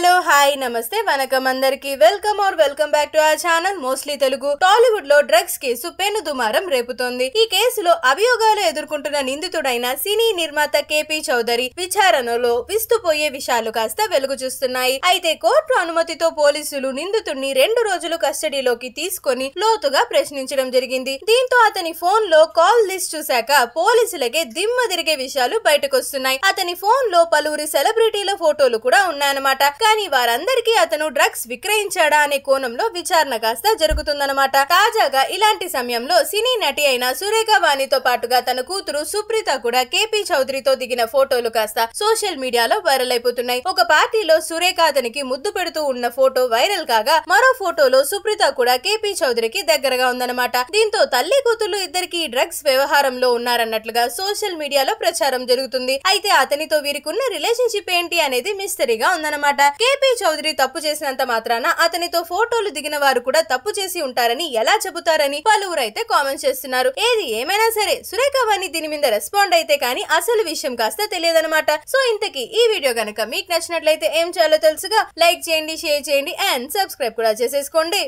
hello hi నమస్తే వనకం అందరికి welcome or welcome back to our channel mostly Telugu Tollywood లో డ్రగ్స్ కేసు పెను దుమారం రేపుతోంది ఈ కేసులో అభియోగాలు ఎదుర్కొంటున్న నిందితుడైన సినీ నిర్మాత కేపీ చౌదరి విచారణలో విస్తుపోయే విషయాలు కాస్త వెలుగు చూస్తున్నాయి అయితే కోర్టు అనుమతితో పోలీసులు నిందితుడిని రెండు రోజులు కస్టడీలోకి తీసుకుని లోతుగా ప్రశ్నించడం జరిగింది దీంతో అతని ఫోన్ లో కాల్ లిస్ట్ చూశాక పోలీసులకే దిమ్మ తిరిగే విషయాలు బయటకొస్తున్నాయి అతని ఫోన్ లో పలువురి సెలబ్రిటీల ఫోటోలు కూడా ఉన్నాయన్నమాట కానీ వారందరికీ అతను డ్రగ్స్ విక్రయించాడా అనే కోణంలో విచారణ కాస్త జరుగుతుందన్నమాట తాజాగా ఇలాంటి సమయంలో సినీ నటి అయిన సురేఖ వాణితో పాటుగా తన కూతురు సుప్రీత కూడా కేపీ చౌదరితో దిగిన ఫోటోలు కాస్త సోషల్ మీడియాలో వైరల్ అయిపోతున్నాయి ఒక పార్టీలో సురేఖ అతనికి ముద్దు పెడుతూ ఉన్న ఫోటో వైరల్ కాగా మరో ఫోటోలో సుప్రీత కూడా కేపీ చౌదరికి దగ్గరగా ఉందన్నమాట దీంతో తల్లి కూతురు ఇద్దరికి డ్రగ్స్ వ్యవహారంలో ఉన్నారన్నట్లుగా సోషల్ మీడియాలో ప్రచారం జరుగుతుంది అయితే అతనితో వీరికి ఉన్న రిలేషన్షిప్ ఏంటి అనేది మిస్టరీగా ఉందన్నమాట కేపీ చౌదరి తప్పు చేసినంత మాత్రాన అతనితో ఫోటోలు దిగిన వారు కూడా తప్పు చేసి ఉంటారని ఎలా చెబుతారని పలువురు అయితే కామెంట్స్ చేస్తున్నారు ఏది ఏమైనా సరే సురేఖ వాణి దీని మీద రెస్పాండ్ అయితే కానీ అసలు విషయం కాస్త తెలియదనమాట సో ఇంతకీ ఈ వీడియో గనక మీకు నచ్చినట్లయితే ఏం చేయాలో తెలుసుగా లైక్ చేయండి షేర్ చేయండి అండ్ సబ్స్క్రైబ్ కూడా చేసేసుకోండి